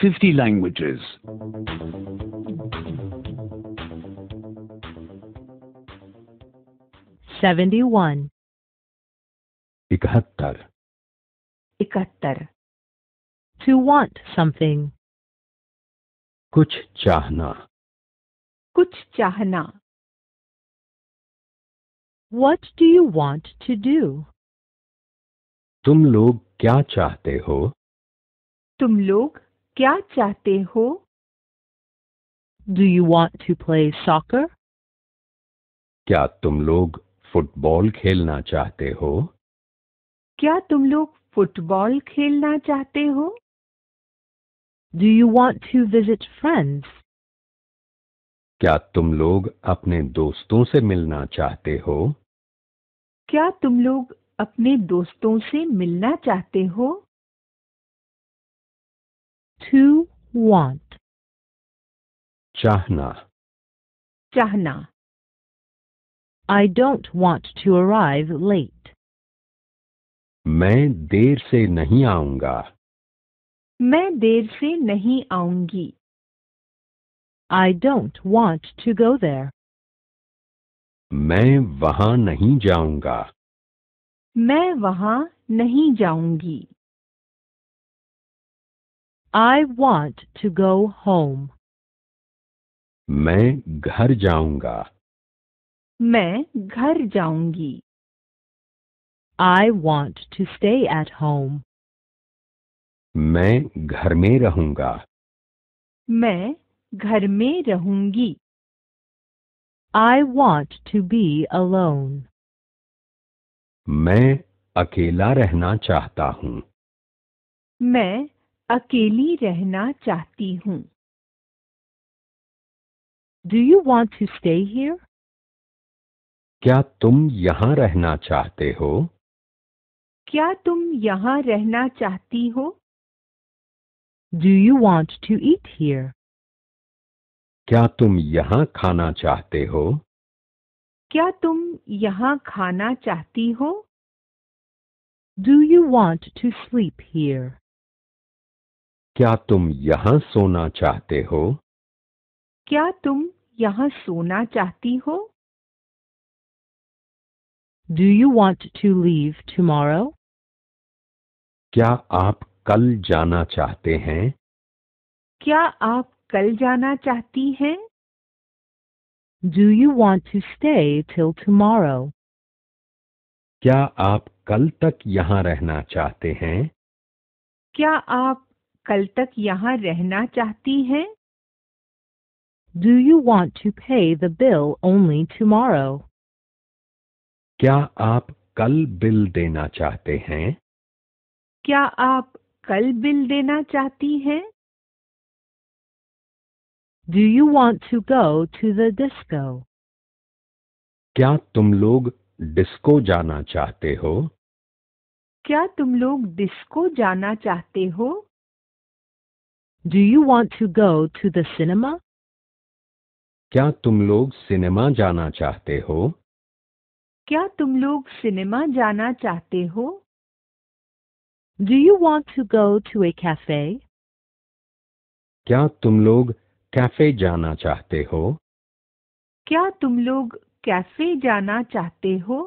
50 languages. Seventy one. Ikhattar. To want something. Kuch chahna. Kuch chahna. What do you want to do? Tum log kya chahte ho? Tum log क्या चाहते हो do you want to play soccer क्या तुम लोग football खेलना चाहते हो क्या तुम लोग फुटबॉल खेलना चाहते हो do you want to visit friends क्या तुम लोग अपने दोस्तों से मिलना चाहते हो क्या तुम लोग अपने दोस्तों से मिलना चाहते हो To want. Chahna. Chahna. I don't want to arrive late. मैं देर से नहीं आऊंगा मैं देर से I don't want to go there. मैं वहां नहीं जाऊंगा मैं वहां I want to go home. मैं घर जाऊंगा मैं घर जाऊंगी I want to stay at home. मैं घर में रहूंगा मैं घर में रहूंगी I want to be alone. मैं अकेला रहना चाहता हूँ मैं अकेली रहना चाहती हूँ Do you want to stay here? क्या तुम यहाँ रहना चाहते हो क्या तुम यहाँ रहना चाहती हो Do you want to eat here? क्या तुम यहाँ खाना चाहते हो क्या तुम यहाँ खाना चाहती हो Do you want to sleep here? क्या तुम यहाँ सोना चाहते हो क्या तुम यहाँ सोना चाहती हो Do you want to leave tomorrow? क्या आप कल जाना चाहते हैं क्या आप कल जाना चाहती हैं Do you want to stay till tomorrow? क्या आप कल तक यहाँ रहना चाहते हैं क्या आप कल तक यहाँ रहना चाहती हैं? Do you want to pay the bill only tomorrow? क्या आप कल बिल देना चाहते हैं? क्या आप कल बिल देना चाहती हैं? Do you want to go to the disco? क्या तुम लोग डिस्को जाना चाहते हो? क्या तुम लोग डिस्को जाना चाहते हो Do you want to go to the cinema? क्या तुम लोग सिनेमा जाना चाहते हो क्या तुम लोग सिनेमा जाना चाहते हो Do you want to go to a cafe? क्या तुम लोग कैफे जाना चाहते हो क्या तुम लोग कैफे जाना चाहते हो